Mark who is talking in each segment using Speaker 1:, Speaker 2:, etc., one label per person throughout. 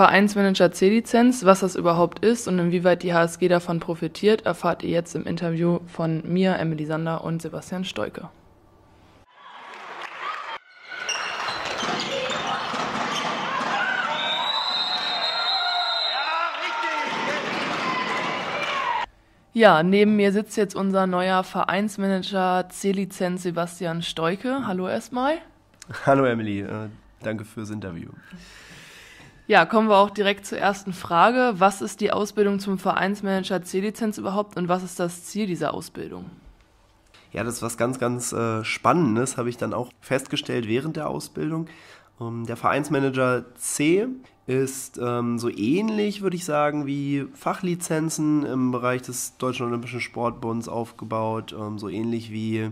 Speaker 1: Vereinsmanager C-Lizenz, was das überhaupt ist und inwieweit die HSG davon profitiert, erfahrt ihr jetzt im Interview von mir, Emily Sander und Sebastian Stoike. Ja, neben mir sitzt jetzt unser neuer Vereinsmanager C-Lizenz Sebastian Stoike. Hallo erstmal.
Speaker 2: Hallo Emily, äh, danke fürs Interview.
Speaker 1: Ja, kommen wir auch direkt zur ersten Frage. Was ist die Ausbildung zum Vereinsmanager C-Lizenz überhaupt und was ist das Ziel dieser
Speaker 2: Ausbildung? Ja, das ist was ganz, ganz äh, Spannendes, habe ich dann auch festgestellt während der Ausbildung. Ähm, der Vereinsmanager C ist ähm, so ähnlich, würde ich sagen, wie Fachlizenzen im Bereich des Deutschen Olympischen Sportbunds aufgebaut, ähm, so ähnlich wie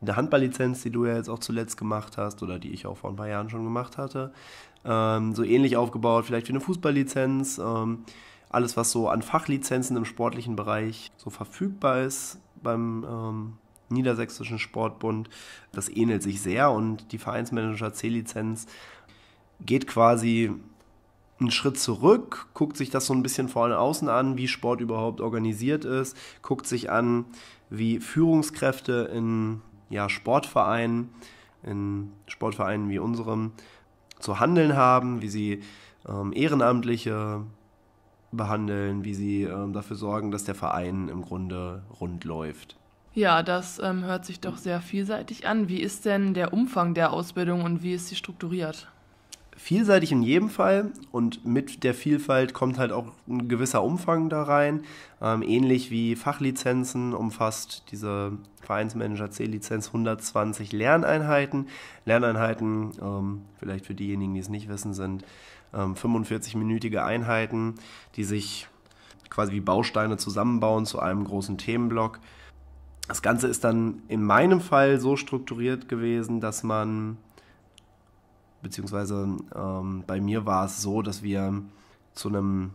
Speaker 2: eine Handballlizenz, die du ja jetzt auch zuletzt gemacht hast oder die ich auch vor ein paar Jahren schon gemacht hatte ähm, so ähnlich aufgebaut, vielleicht wie eine Fußballlizenz. Ähm, alles, was so an Fachlizenzen im sportlichen Bereich so verfügbar ist beim ähm, Niedersächsischen Sportbund, das ähnelt sich sehr und die Vereinsmanager C-Lizenz geht quasi einen Schritt zurück, guckt sich das so ein bisschen vorne außen an, wie Sport überhaupt organisiert ist, guckt sich an, wie Führungskräfte in ja, Sportvereinen, in Sportvereinen wie unserem, zu handeln haben, wie sie ähm, Ehrenamtliche behandeln, wie sie ähm, dafür sorgen, dass der Verein im Grunde rund läuft.
Speaker 1: Ja, das ähm, hört sich doch sehr vielseitig an. Wie ist denn der Umfang der Ausbildung und wie ist sie strukturiert?
Speaker 2: vielseitig in jedem Fall und mit der Vielfalt kommt halt auch ein gewisser Umfang da rein. Ähm, ähnlich wie Fachlizenzen umfasst diese Vereinsmanager C-Lizenz 120 Lerneinheiten. Lerneinheiten, ähm, vielleicht für diejenigen, die es nicht wissen, sind ähm, 45-minütige Einheiten, die sich quasi wie Bausteine zusammenbauen zu einem großen Themenblock. Das Ganze ist dann in meinem Fall so strukturiert gewesen, dass man Beziehungsweise ähm, bei mir war es so, dass wir zu einem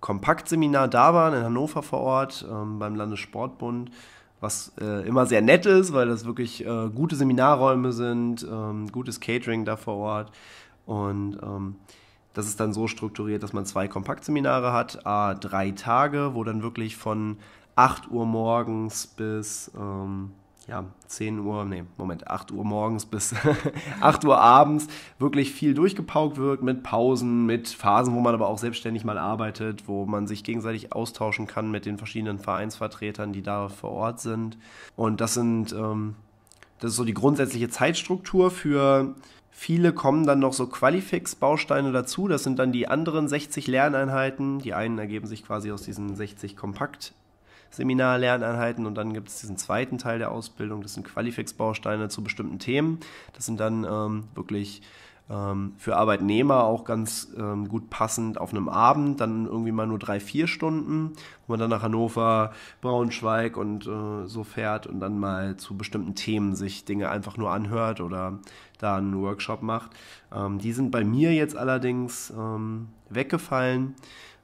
Speaker 2: Kompaktseminar da waren in Hannover vor Ort ähm, beim Landessportbund, was äh, immer sehr nett ist, weil das wirklich äh, gute Seminarräume sind, ähm, gutes Catering da vor Ort. Und ähm, das ist dann so strukturiert, dass man zwei Kompaktseminare hat, a drei Tage, wo dann wirklich von 8 Uhr morgens bis ähm, ja, 10 Uhr, nee, Moment, 8 Uhr morgens bis 8 Uhr abends wirklich viel durchgepaukt wird mit Pausen, mit Phasen, wo man aber auch selbstständig mal arbeitet, wo man sich gegenseitig austauschen kann mit den verschiedenen Vereinsvertretern, die da vor Ort sind. Und das sind, ähm, das ist so die grundsätzliche Zeitstruktur für Viele kommen dann noch so Qualifix-Bausteine dazu. Das sind dann die anderen 60 Lerneinheiten. Die einen ergeben sich quasi aus diesen 60 Kompakt Seminar Lerneinheiten und dann gibt es diesen zweiten Teil der Ausbildung, das sind Qualifix-Bausteine zu bestimmten Themen. Das sind dann ähm, wirklich ähm, für Arbeitnehmer auch ganz ähm, gut passend auf einem Abend, dann irgendwie mal nur drei, vier Stunden, wo man dann nach Hannover, Braunschweig und äh, so fährt und dann mal zu bestimmten Themen sich Dinge einfach nur anhört oder da einen Workshop macht. Ähm, die sind bei mir jetzt allerdings ähm, weggefallen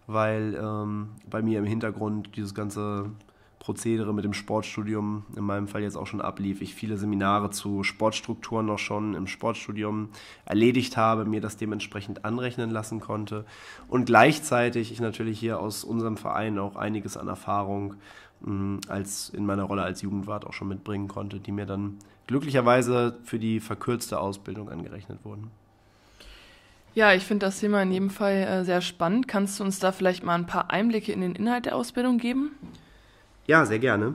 Speaker 2: weil ähm, bei mir im Hintergrund dieses ganze Prozedere mit dem Sportstudium in meinem Fall jetzt auch schon ablief. Ich viele Seminare zu Sportstrukturen noch schon im Sportstudium erledigt habe, mir das dementsprechend anrechnen lassen konnte und gleichzeitig ich natürlich hier aus unserem Verein auch einiges an Erfahrung mh, hm, als in meiner Rolle als Jugendwart auch schon mitbringen konnte, die mir dann glücklicherweise für die verkürzte Ausbildung angerechnet wurden.
Speaker 1: Ja, ich finde das Thema in jedem Fall äh, sehr spannend. Kannst du uns da vielleicht mal ein paar Einblicke in den Inhalt der Ausbildung geben?
Speaker 2: Ja, sehr gerne.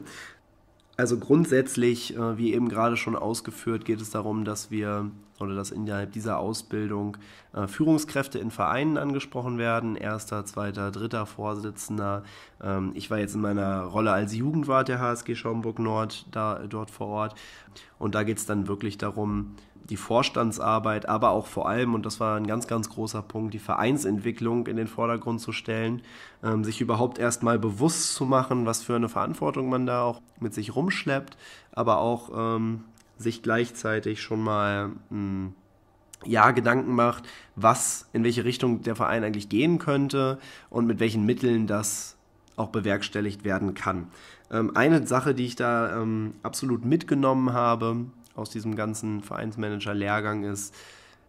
Speaker 2: Also grundsätzlich, äh, wie eben gerade schon ausgeführt, geht es darum, dass wir oder dass innerhalb dieser Ausbildung äh, Führungskräfte in Vereinen angesprochen werden, erster, zweiter, dritter Vorsitzender. Ähm, ich war jetzt in meiner Rolle als Jugendwart der HSG Schaumburg Nord da, dort vor Ort und da geht es dann wirklich darum, die Vorstandsarbeit, aber auch vor allem, und das war ein ganz, ganz großer Punkt, die Vereinsentwicklung in den Vordergrund zu stellen, ähm, sich überhaupt erstmal bewusst zu machen, was für eine Verantwortung man da auch mit sich rumschleppt, aber auch ähm, sich gleichzeitig schon mal mh, hm, ja, Gedanken macht, was, in welche Richtung der Verein eigentlich gehen könnte und mit welchen Mitteln das auch bewerkstelligt werden kann. Ähm, eine Sache, die ich da ähm, absolut mitgenommen habe, aus diesem ganzen Vereinsmanager-Lehrgang ist,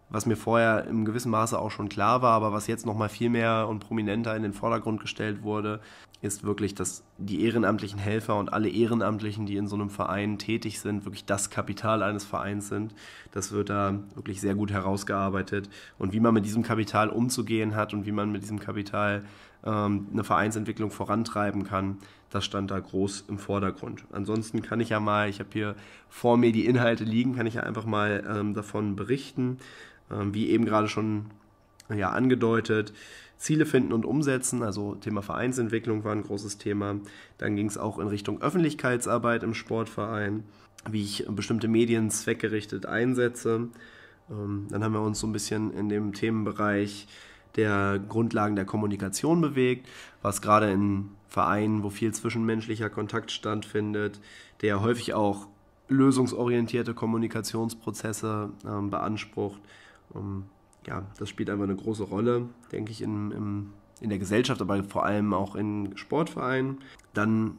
Speaker 2: was mir vorher im gewissen Maße auch schon klar war, aber was jetzt nochmal viel mehr und prominenter in den Vordergrund gestellt wurde, ist wirklich, dass die ehrenamtlichen Helfer und alle Ehrenamtlichen, die in so einem Verein tätig sind, wirklich das Kapital eines Vereins sind. Das wird da wirklich sehr gut herausgearbeitet. Und wie man mit diesem Kapital umzugehen hat und wie man mit diesem Kapital ähm, eine Vereinsentwicklung vorantreiben kann, das stand da groß im Vordergrund. Ansonsten kann ich ja mal, ich habe hier vor mir die Inhalte liegen, kann ich ja einfach mal ähm, davon berichten. Ähm, wie eben gerade schon ja, angedeutet, Ziele finden und umsetzen, also Thema Vereinsentwicklung war ein großes Thema. Dann ging es auch in Richtung Öffentlichkeitsarbeit im Sportverein, wie ich bestimmte Medien zweckgerichtet einsetze. Ähm, dann haben wir uns so ein bisschen in dem Themenbereich der Grundlagen der Kommunikation bewegt, was gerade in Vereinen, wo viel zwischenmenschlicher Kontakt stattfindet, der häufig auch lösungsorientierte Kommunikationsprozesse ähm, beansprucht, ähm, ja, das spielt einfach eine große Rolle, denke ich, in, in, in der Gesellschaft, aber vor allem auch in Sportvereinen. Dann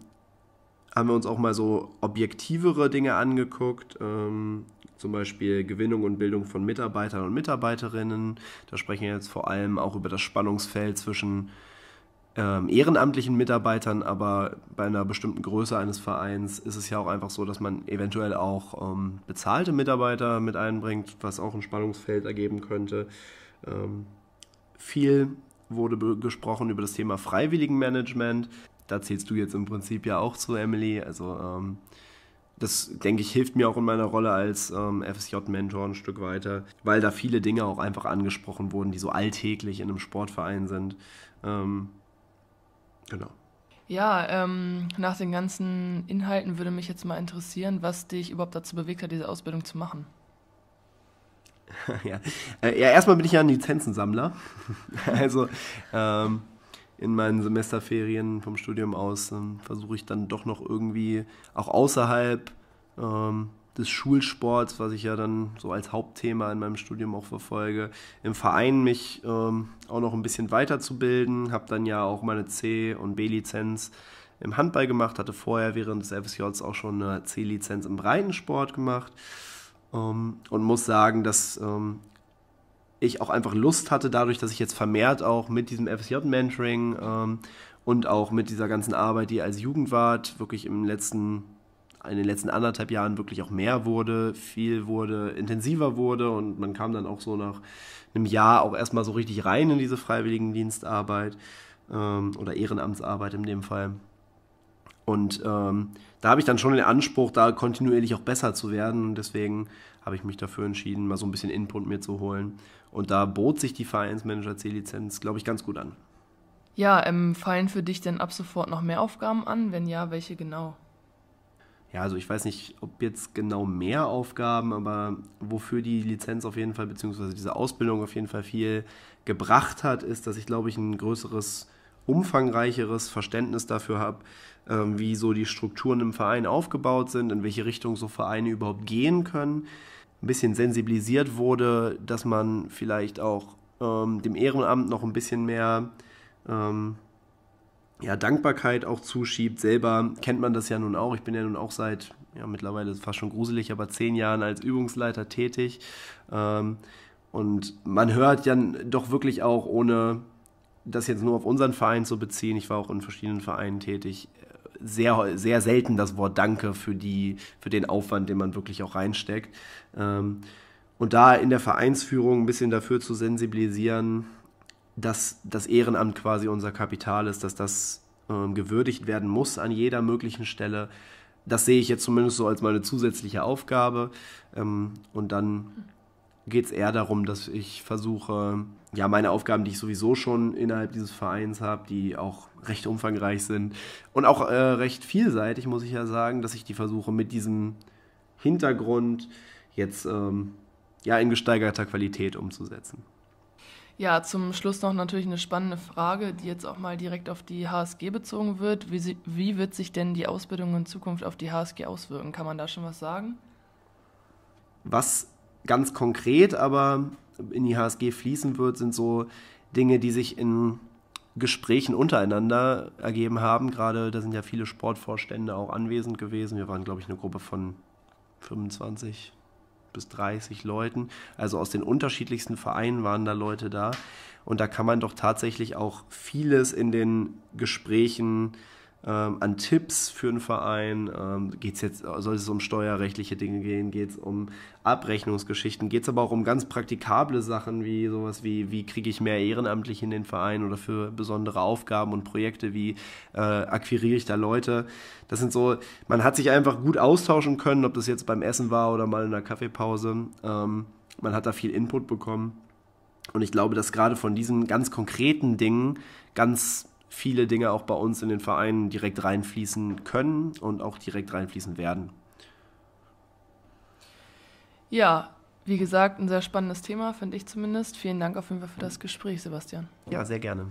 Speaker 2: haben wir uns auch mal so objektivere Dinge angeguckt, ähm, zum Beispiel Gewinnung und Bildung von Mitarbeitern und Mitarbeiterinnen. Da sprechen wir jetzt vor allem auch über das Spannungsfeld zwischen ähm, ehrenamtlichen Mitarbeitern, aber bei einer bestimmten Größe eines Vereins ist es ja auch einfach so, dass man eventuell auch ähm, bezahlte Mitarbeiter mit einbringt, was auch ein Spannungsfeld ergeben könnte. Ähm, viel wurde gesprochen über das Thema Freiwilligenmanagement. Da zählst du jetzt im Prinzip ja auch zu, Emily. Also ähm, das, denke ich, hilft mir auch in meiner Rolle als ähm, FSJ-Mentor ein Stück weiter, weil da viele Dinge auch einfach angesprochen wurden, die so alltäglich in einem Sportverein sind. Ähm, Genau.
Speaker 1: Ja, ähm, nach den ganzen Inhalten würde mich jetzt mal interessieren, was dich überhaupt dazu bewegt hat, diese Ausbildung zu machen.
Speaker 2: ja. Äh, ja, erstmal bin ich ja ein Lizenzensammler. also ähm, in meinen Semesterferien vom Studium aus ähm, versuche ich dann doch noch irgendwie auch außerhalb ähm, des Schulsports, was ich ja dann so als Hauptthema in meinem Studium auch verfolge, im Verein mich ähm, auch noch ein bisschen weiterzubilden. Habe dann ja auch meine C- und B-Lizenz im Handball gemacht, hatte vorher während des FSJs auch schon eine C-Lizenz im Breitensport gemacht ähm, und muss sagen, dass ähm, ich auch einfach Lust hatte, dadurch, dass ich jetzt vermehrt auch mit diesem FSJ-Mentoring ähm, und auch mit dieser ganzen Arbeit, die als Jugendwart wirklich im letzten in den letzten anderthalb Jahren wirklich auch mehr wurde, viel wurde, intensiver wurde und man kam dann auch so nach einem Jahr auch erstmal so richtig rein in diese Freiwilligendienstarbeit ähm, oder Ehrenamtsarbeit in dem Fall. Und ähm, da habe ich dann schon den Anspruch, da kontinuierlich auch besser zu werden. Und Deswegen habe ich mich dafür entschieden, mal so ein bisschen Input mir zu holen. Und da bot sich die Vereinsmanager C-Lizenz, glaube ich, ganz gut an.
Speaker 1: Ja, ähm, fallen für dich denn ab sofort noch mehr Aufgaben an? Wenn ja, welche genau?
Speaker 2: ja, also ich weiß nicht, ob jetzt genau mehr Aufgaben, aber wofür die Lizenz auf jeden Fall, beziehungsweise diese Ausbildung auf jeden Fall viel gebracht hat, ist, dass ich, glaube ich, ein größeres, umfangreicheres Verständnis dafür habe, ähm, wie so die Strukturen im Verein aufgebaut sind, in welche Richtung so Vereine überhaupt gehen können. Ein bisschen sensibilisiert wurde, dass man vielleicht auch ähm, dem Ehrenamt noch ein bisschen mehr ähm, ja, Dankbarkeit auch zuschiebt. Selber kennt man das ja nun auch. Ich bin ja nun auch seit, ja, mittlerweile ist es fast schon gruselig, aber zehn Jahren als Übungsleiter tätig. Ähm, und man hört ja doch wirklich auch, ohne das jetzt nur auf unseren Verein zu beziehen, ich war auch in verschiedenen Vereinen tätig, sehr, sehr selten das Wort Danke für, die, für den Aufwand, den man wirklich auch reinsteckt. Ähm, und da in der Vereinsführung ein bisschen dafür zu sensibilisieren, dass das Ehrenamt quasi unser Kapital ist, dass das ähm, gewürdigt werden muss an jeder möglichen Stelle. Das sehe ich jetzt zumindest so als meine zusätzliche Aufgabe. Ähm, und dann geht es eher darum, dass ich versuche, ja, meine Aufgaben, die ich sowieso schon innerhalb dieses Vereins habe, die auch recht umfangreich sind und auch äh, recht vielseitig, muss ich ja sagen, dass ich die versuche mit diesem Hintergrund jetzt ähm, ja in gesteigerter Qualität umzusetzen.
Speaker 1: Ja, zum Schluss noch natürlich eine spannende Frage, die jetzt auch mal direkt auf die HSG bezogen wird. Wie, sie, wie wird sich denn die Ausbildung in Zukunft auf die HSG auswirken? Kann man da schon was sagen?
Speaker 2: Was ganz konkret aber in die HSG fließen wird, sind so Dinge, die sich in Gesprächen untereinander ergeben haben. Gerade da sind ja viele Sportvorstände auch anwesend gewesen. Wir waren, glaube ich, eine Gruppe von 25 bis 30 Leuten. Also aus den unterschiedlichsten Vereinen waren da Leute da. Und da kann man doch tatsächlich auch vieles in den Gesprächen ähm, an Tipps für einen Verein? Ähm, geht's jetzt, soll es um steuerrechtliche Dinge gehen? Geht es um Abrechnungsgeschichten? Geht es aber auch um ganz praktikable Sachen wie sowas wie, wie kriege ich mehr ehrenamtlich in den Verein oder für besondere Aufgaben und Projekte? Wie äh, akquiriere ich da Leute? Das sind so, man hat sich einfach gut austauschen können, ob das jetzt beim Essen war oder mal in der Kaffeepause. Ähm, man hat da viel Input bekommen. Und ich glaube, dass gerade von diesen ganz konkreten Dingen ganz viele Dinge auch bei uns in den Vereinen direkt reinfließen können und auch direkt reinfließen werden.
Speaker 1: Ja, wie gesagt, ein sehr spannendes Thema, finde ich zumindest. Vielen Dank auf jeden Fall für das Gespräch, Sebastian. Ja, sehr gerne.